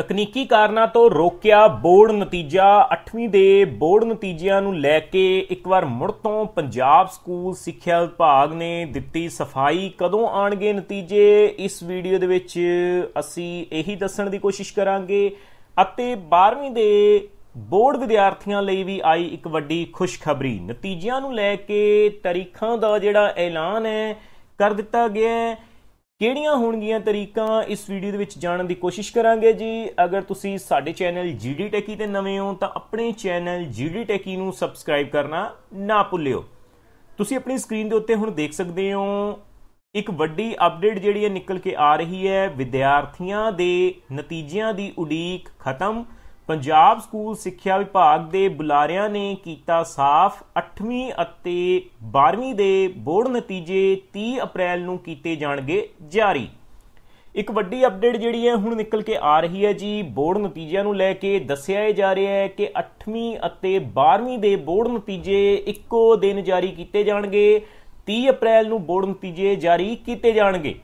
ਤਕਨੀਕੀ ਕਾਰਨਾਂ ਤੋਂ ਰੋਕਿਆ ਬੋਰਡ ਨਤੀਜਾ 8ਵੀਂ ਦੇ ਬੋਰਡ ਨਤੀਜਿਆਂ ਨੂੰ ਲੈ ਕੇ ਇੱਕ ਵਾਰ ਮੁੜ ਤੋਂ ਪੰਜਾਬ ਸਕੂਲ ਸਿੱਖਿਆ ਵਿਭਾਗ ਨੇ ਦਿੱਤੀ ਸਫਾਈ ਕਦੋਂ ਆਣਗੇ ਨਤੀਜੇ ਇਸ ਵੀਡੀਓ ਦੇ ਵਿੱਚ ਅਸੀਂ ਇਹੀ ਦੱਸਣ ਦੀ ਕੋਸ਼ਿਸ਼ ਕਰਾਂਗੇ ਅਤੇ 12ਵੀਂ ਦੇ ਬੋਰਡ ਵਿਦਿਆਰਥੀਆਂ ਲਈ ਵੀ ਆਈ ਇੱਕ ਵੱਡੀ ਖੁਸ਼ਖਬਰੀ ਨਤੀਜਿਆਂ ਨੂੰ ਲੈ ਕੇ ਤਾਰੀਖਾਂ ਦਾ ਜਿਹੜਾ ਐਲਾਨ ਹੈ ਕਰ ਦਿੱਤਾ ਗਿਆ ਹੈ ਕਿਹੜੀਆਂ ਹੋਣਗੀਆਂ ਤਰੀਕਾਂ ਇਸ ਵੀਡੀਓ ਦੇ ਵਿੱਚ ਜਾਣਨ ਦੀ ਕੋਸ਼ਿਸ਼ ਕਰਾਂਗੇ ਜੀ ਅਗਰ ਤੁਸੀਂ ਸਾਡੇ ਚੈਨਲ ਜੀਡੀ ਟੈਕੀ ਤੇ ਨਵੇਂ ਹੋ ਤਾਂ ਆਪਣੇ ਚੈਨਲ ਜੀਡੀ ਟੈਕੀ ਨੂੰ ਸਬਸਕ੍ਰਾਈਬ ਕਰਨਾ ਨਾ ਭੁੱਲਿਓ ਤੁਸੀਂ ਆਪਣੀ ਸਕਰੀਨ ਦੇ ਉੱਤੇ ਹੁਣ ਦੇਖ ਸਕਦੇ ਹੋ ਇੱਕ ਵੱਡੀ ਅਪਡੇਟ ਜਿਹੜੀ ਹੈ ਨਿਕਲ ਕੇ ਆ ਰਹੀ ਹੈ ਵਿਦਿਆਰਥੀਆਂ ਦੇ ਨਤੀਜਿਆਂ ਦੀ ਉਡੀਕ ਖਤਮ ਪੰਜਾਬ ਸਕੂਲ ਸਿੱਖਿਆ ਵਿਭਾਗ ਦੇ ਬੁਲਾਰਿਆਂ ਨੇ ਕੀਤਾ ਸਾਫ਼ 8ਵੀਂ ਅਤੇ 12ਵੀਂ ਦੇ ਬੋਰਡ ਨਤੀਜੇ 30 ਅਪ੍ਰੈਲ ਨੂੰ ਕੀਤੇ ਜਾਣਗੇ ਜਾਰੀ ਇੱਕ ਵੱਡੀ ਅਪਡੇਟ ਜਿਹੜੀ ਹੈ ਹੁਣ ਨਿਕਲ ਕੇ ਆ ਰਹੀ ਹੈ ਜੀ ਬੋਰਡ ਨਤੀਜਿਆਂ ਨੂੰ ਲੈ ਕੇ ਦੱਸਿਆ ਜਾ ਰਿਹਾ ਹੈ ਕਿ 8ਵੀਂ ਅਤੇ 12ਵੀਂ ਦੇ ਬੋਰਡ ਨਤੀਜੇ ਇੱਕੋ ਦਿਨ ਜਾਰੀ ਕੀਤੇ ਜਾਣਗੇ 30 ਅਪ੍ਰੈਲ ਨੂੰ ਬੋਰਡ ਨਤੀਜੇ ਜਾਰੀ ਕੀਤੇ ਜਾਣਗੇ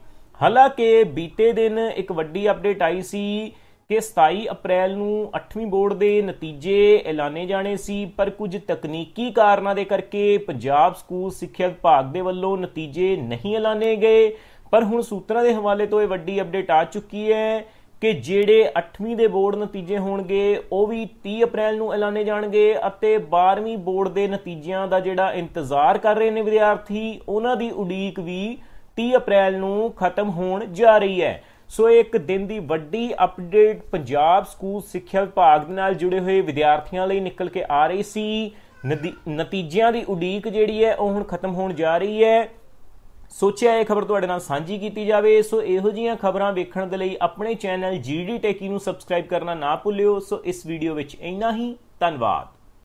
ਹਾਲਾਂਕਿ ਬੀਤੇ ਦਿਨ ਇੱਕ ਵੱਡੀ ਅਪਡੇਟ ਆਈ ਸੀ ਕਿ 27 ਅਪ੍ਰੈਲ ਨੂੰ 8ਵੀਂ ਬੋਰਡ ਦੇ ਨਤੀਜੇ ਐਲਾਨੇ ਜਾਣੇ ਸੀ ਪਰ ਕੁਝ ਤਕਨੀਕੀ ਕਾਰਨਾਂ ਦੇ ਕਰਕੇ ਪੰਜਾਬ ਸਕੂਲ ਸਿੱਖਿਆ ਵਿਭਾਗ ਦੇ ਵੱਲੋਂ ਨਤੀਜੇ ਨਹੀਂ ਐਲਾਨੇ ਗਏ ਪਰ ਹੁਣ ਸੂਤਰਾਂ ਦੇ ਹਵਾਲੇ ਤੋਂ ਇਹ ਵੱਡੀ ਅਪਡੇਟ ਆ ਚੁੱਕੀ ਹੈ ਕਿ ਜਿਹੜੇ 8ਵੀਂ ਦੇ ਬੋਰਡ ਨਤੀਜੇ ਹੋਣਗੇ ਉਹ ਵੀ 30 ਅਪ੍ਰੈਲ ਨੂੰ ਐਲਾਨੇ ਜਾਣਗੇ ਅਤੇ 12ਵੀਂ ਬੋਰਡ ਦੇ ਨਤੀਜਿਆਂ ਦਾ ਜਿਹੜਾ ਇੰਤਜ਼ਾਰ ਕਰ ਰਹੇ ਨੇ ਵਿਦਿਆਰਥੀ ਉਹਨਾਂ ਦੀ ਉਡੀਕ ਵੀ 30 ਅਪ੍ਰੈਲ ਨੂੰ ਖਤਮ ਹੋਣ ਜਾ ਰਹੀ ਹੈ ਸੋ ਇੱਕ ਦਿਨ ਦੀ ਵੱਡੀ ਅਪਡੇਟ ਪੰਜਾਬ ਸਕੂਲ ਸਿੱਖਿਆ ਵਿਭਾਗ ਨਾਲ ਜੁੜੇ ਹੋਏ ਵਿਦਿਆਰਥੀਆਂ ਲਈ ਨਿਕਲ ਕੇ ਆ ਰਹੀ ਸੀ ਨਤੀਜਿਆਂ ਦੀ ਉਡੀਕ ਜਿਹੜੀ ਹੈ ਉਹ ਹੁਣ ਖਤਮ ਹੋਣ ਜਾ ਰਹੀ ਹੈ ਸੋਚਿਆ ਇਹ ਖਬਰ ਤੁਹਾਡੇ ਨਾਲ ਸਾਂਝੀ ਕੀਤੀ ਜਾਵੇ ਸੋ ਇਹੋ ਜੀਆਂ ਖਬਰਾਂ ਵੇਖਣ ਦੇ ਲਈ ਆਪਣੇ ਚੈਨਲ ਜੀਡੀ ਟੈਕੀ ਨੂੰ ਸਬਸਕ੍ਰਾਈਬ ਕਰਨਾ ਨਾ ਭੁੱਲਿਓ ਸੋ ਇਸ ਵੀਡੀਓ ਵਿੱਚ ਇੰਨਾ ਹੀ ਧੰਨਵਾਦ